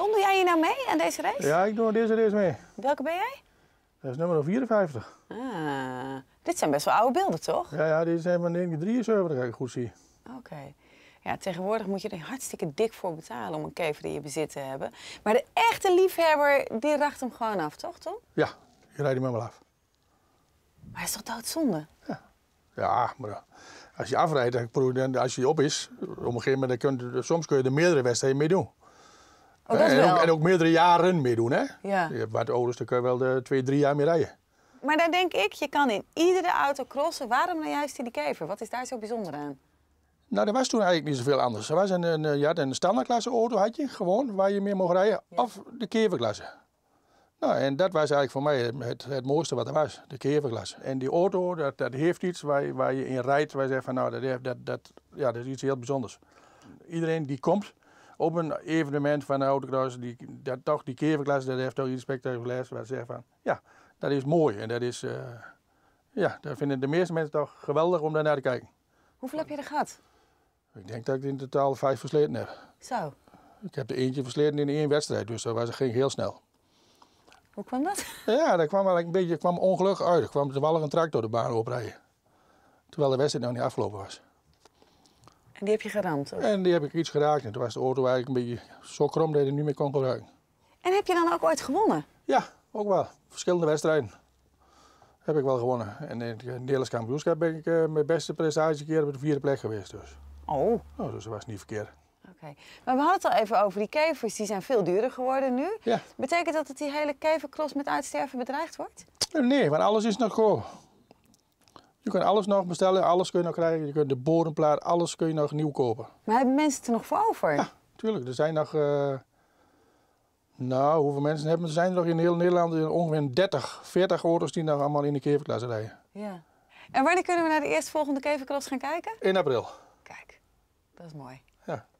Ton, doe jij je nou mee aan deze race? Ja, ik doe aan deze race mee. Welke ben jij? Dat is nummer 54. Ah, dit zijn best wel oude beelden, toch? Ja, ja dit zijn van 1973, dat ik goed zie. Oké. Ja, tegenwoordig moet je er hartstikke dik voor betalen om een kever in je bezit te hebben. Maar de echte liefhebber, die racht hem gewoon af, toch Tom? Ja, je rijdt hem helemaal af. Maar dat is toch doodzonde? Ja, ja maar eh, als je afrijdt, als hij op is, op een gegeven moment, soms kun je er meerdere wedstrijden mee doen. Oh, en, ook, meerdere jaren meedoen, hè? Ja. de wat ouders, dan je wel de twee, drie jaar mee rijden. Maar dan denk ik, je kan in iedere auto crossen. Waarom nou juist in die kever? Wat is daar zo bijzonder aan? Nou, dat was toen eigenlijk niet zoveel anders. Er was een, een, eh, je een standaardklasse auto, had je, gewoon, waar je mee mocht rijden. Of de keverklasse. Nou, en dat was eigenlijk voor mij het, het mooiste wat er was, de keverklasse. En die auto, dat, dat heeft iets waar, waar je in rijdt, waar je zegt van nou, dat, dat, dat, ja, dat is iets heel bijzonders. Iedereen die komt, op een evenement van de autocross, die, dat, toch die dat heeft toch iets spectaculairs. Waar zeggen van, ja, dat is mooi. En dat is, eh, ja, dat vinden de meeste mensen toch geweldig om daar naar te kijken. Hoeveel heb je er gehad? Ik denk dat ik in totaal vijf versleten heb. Zo. Ik heb er eentje versleten in één wedstrijd, dus dat was, ging heel snel. Hoe kwam dat? Ja, dat kwam wel een beetje kwam ongelukkig uit. Er kwam toevallig een tractor de baan oprijden. Terwijl de wedstrijd nog niet afgelopen was. En die heb je geramd? Of? En die heb ik iets geraakt. En toen was de auto eigenlijk een beetje zo krom dat je niet meer kon gebruiken. En heb je dan ook ooit gewonnen? Ja, ook wel. Verschillende wedstrijden heb ik wel gewonnen. En in de Nederlands kampioenschap ben ik uh, mijn beste prestatie keer op de vierde plek geweest. Dus. Oh. Nou, dus dat was niet verkeerd. Oké. Maar we hadden het al even over die kevers. Die zijn veel duurder geworden nu. Ja. Betekent dat dat die hele kevercross met uitsterven bedreigd wordt? Nee, want alles is nog goed. Je kunt alles nog bestellen, alles kun je nog krijgen. Je kunt de bodemplaat, alles kun je nog nieuw kopen. Maar hebben mensen het er nog voor over? Ja, tuurlijk. Er zijn nog... Eh, nou, hoeveel mensen hebben er? zijn er nog in heel Nederland ongeveer 30, 40 auto's die nog allemaal in de keverklas rijden. Ja. En wanneer kunnen we naar de eerstvolgende keverklas gaan kijken? In april. Kijk, dat is mooi. Ja.